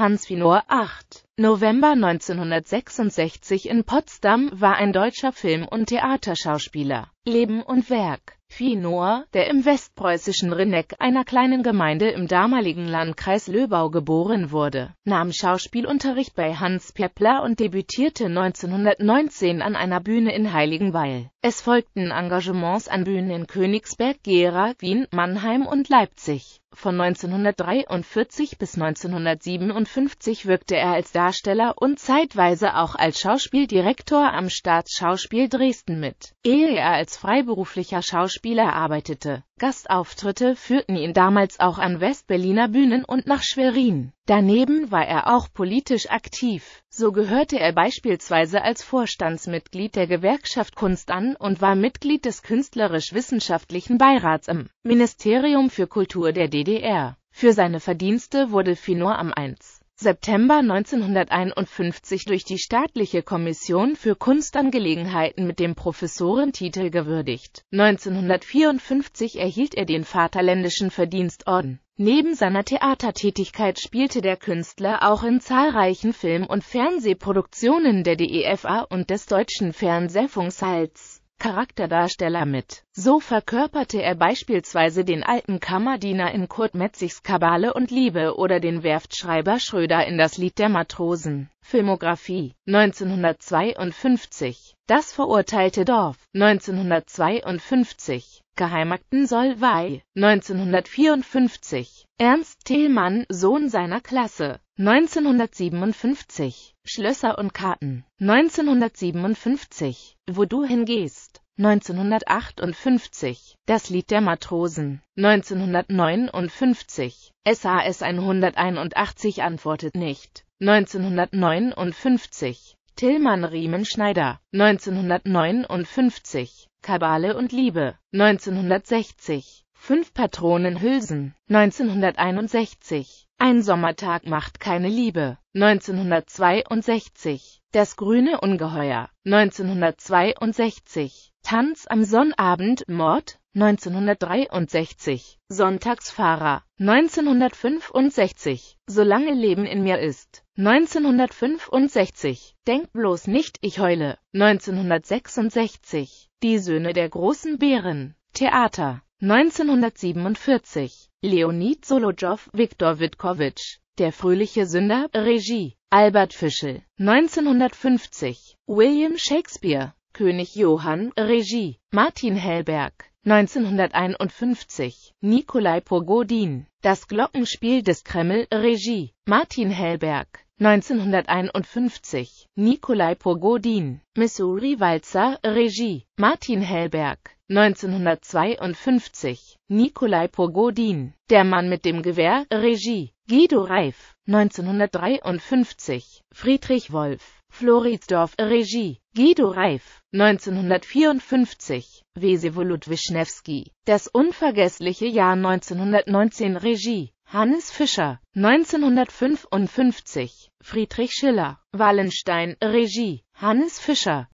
Hans Finor 8. November 1966 in Potsdam war ein deutscher Film- und Theaterschauspieler. Leben und Werk Finor, der im westpreußischen Renneck, einer kleinen Gemeinde im damaligen Landkreis Löbau geboren wurde, nahm Schauspielunterricht bei Hans Pepler und debütierte 1919 an einer Bühne in Heiligenweil. Es folgten Engagements an Bühnen in Königsberg, Gera, Wien, Mannheim und Leipzig. Von 1943 bis 1957 wirkte er als Darsteller und zeitweise auch als Schauspieldirektor am Staatsschauspiel Dresden mit. Ehe er als freiberuflicher Schauspieler arbeitete, Gastauftritte führten ihn damals auch an Westberliner Bühnen und nach Schwerin. Daneben war er auch politisch aktiv so gehörte er beispielsweise als Vorstandsmitglied der Gewerkschaft Kunst an und war Mitglied des Künstlerisch-Wissenschaftlichen Beirats im Ministerium für Kultur der DDR. Für seine Verdienste wurde Finor am 1. September 1951 durch die staatliche Kommission für Kunstangelegenheiten mit dem Professorentitel gewürdigt. 1954 erhielt er den Vaterländischen Verdienstorden Neben seiner Theatertätigkeit spielte der Künstler auch in zahlreichen Film- und Fernsehproduktionen der DEFA und des deutschen Fernsehfunks als Charakterdarsteller mit. So verkörperte er beispielsweise den alten Kammerdiener in Kurt Metzigs Kabale und Liebe oder den Werftschreiber Schröder in Das Lied der Matrosen. Filmografie 1952 Das verurteilte Dorf 1952 geheimaten Solvay. 1954 Ernst Thälmann, Sohn seiner Klasse. 1957 Schlösser und Karten. 1957 Wo du hingehst. 1958 Das Lied der Matrosen 1959 SAS 181 antwortet nicht 1959 Tillmann Riemenschneider, 1959, Kabale und Liebe, 1960, Fünf Patronen Hülsen, 1961, Ein Sommertag macht keine Liebe, 1962, Das grüne Ungeheuer, 1962, Tanz am Sonnabend, Mord, 1963, Sonntagsfahrer, 1965, Solange Leben in mir ist, 1965, Denk bloß nicht, ich heule, 1966, Die Söhne der großen Bären, Theater, 1947, Leonid Solojow, Viktor Witkowitsch, Der fröhliche Sünder, Regie, Albert Fischel, 1950, William Shakespeare, König Johann, Regie, Martin Hellberg. 1951, Nikolai Pogodin, Das Glockenspiel des Kreml, Regie, Martin Hellberg, 1951, Nikolai Pogodin, Missouri Walzer, Regie, Martin Hellberg, 1952, Nikolai Pogodin, Der Mann mit dem Gewehr, Regie, Guido Reif, 1953, Friedrich Wolf, Floridsdorf, Regie, Guido Reif, 1954, Wesevolut Wischnewski, Das unvergessliche Jahr 1919, Regie, Hannes Fischer, 1955, Friedrich Schiller, Wallenstein, Regie, Hannes Fischer,